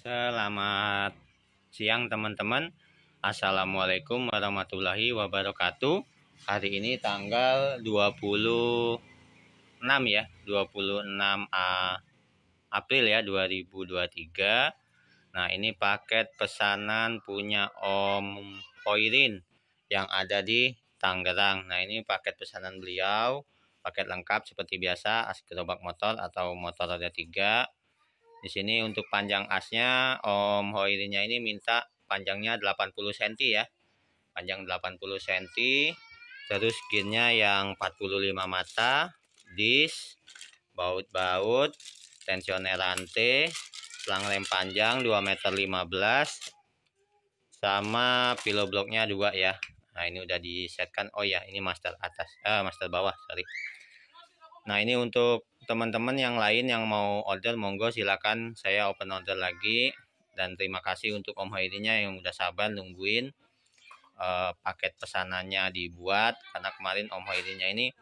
Selamat siang teman-teman. Assalamualaikum warahmatullahi wabarakatuh. Hari ini tanggal 26 ya, 26 April ya 2023. Nah, ini paket pesanan punya Om Poirin yang ada di Tangerang. Nah, ini paket pesanan beliau, paket lengkap seperti biasa, as gerobak motor atau motor roda 3 di sini untuk panjang asnya Om Hoirinya ini minta panjangnya 80 cm ya. Panjang 80 cm. Terus skinnya yang 45 mata, dis, baut-baut, tensioner rantai, selang lem panjang 2 meter 15 sama pillow blocknya juga ya. Nah, ini udah disetkan. Oh ya, ini master atas. Eh, master bawah, sorry. Nah, ini untuk teman-teman yang lain yang mau order monggo silakan saya open order lagi dan terima kasih untuk Om Hairinya yang udah sabar nungguin uh, paket pesanannya dibuat karena kemarin Om Hairinya ini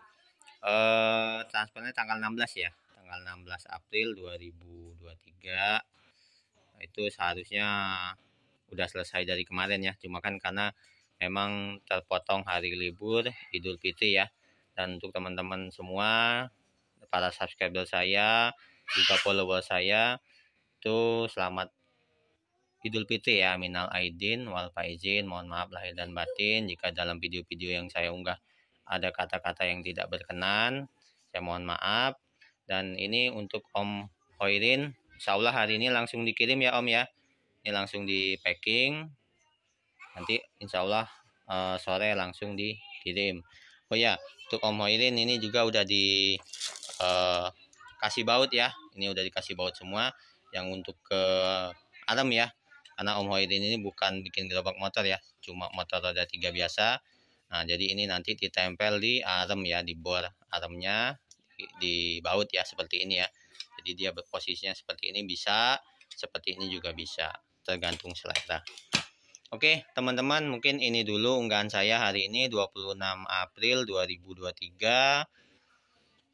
uh, transfernya tanggal 16 ya tanggal 16 April 2023 itu seharusnya udah selesai dari kemarin ya cuma kan karena memang terpotong hari libur Idul Fitri ya dan untuk teman-teman semua para subscriber saya juga follower saya itu selamat Idul Fitri ya minal aidin wal faizin mohon maaf lahir dan batin jika dalam video-video yang saya unggah ada kata-kata yang tidak berkenan saya mohon maaf dan ini untuk Om Hoirin insya allah hari ini langsung dikirim ya Om ya ini langsung di packing nanti insya allah eh, sore langsung dikirim oh ya untuk Om Hoirin ini juga udah di uh, kasih baut ya ini udah dikasih baut semua yang untuk ke Adam ya karena Om Hoirin ini bukan bikin gerobak motor ya cuma motor roda tiga biasa nah jadi ini nanti ditempel di arm ya di bor armnya di, di baut ya seperti ini ya jadi dia berposisinya seperti ini bisa seperti ini juga bisa tergantung selera Oke teman-teman mungkin ini dulu unggahan saya hari ini 26 April 2023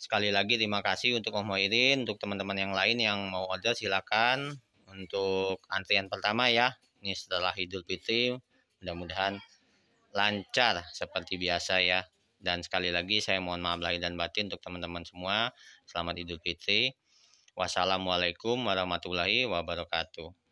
Sekali lagi terima kasih untuk Om Hoirin, untuk teman-teman yang lain yang mau order silakan untuk antrian pertama ya. Ini setelah Idul Fitri, mudah-mudahan lancar seperti biasa ya. Dan sekali lagi saya mohon maaf lahir dan batin untuk teman-teman semua. Selamat Idul Fitri. Wassalamualaikum warahmatullahi wabarakatuh.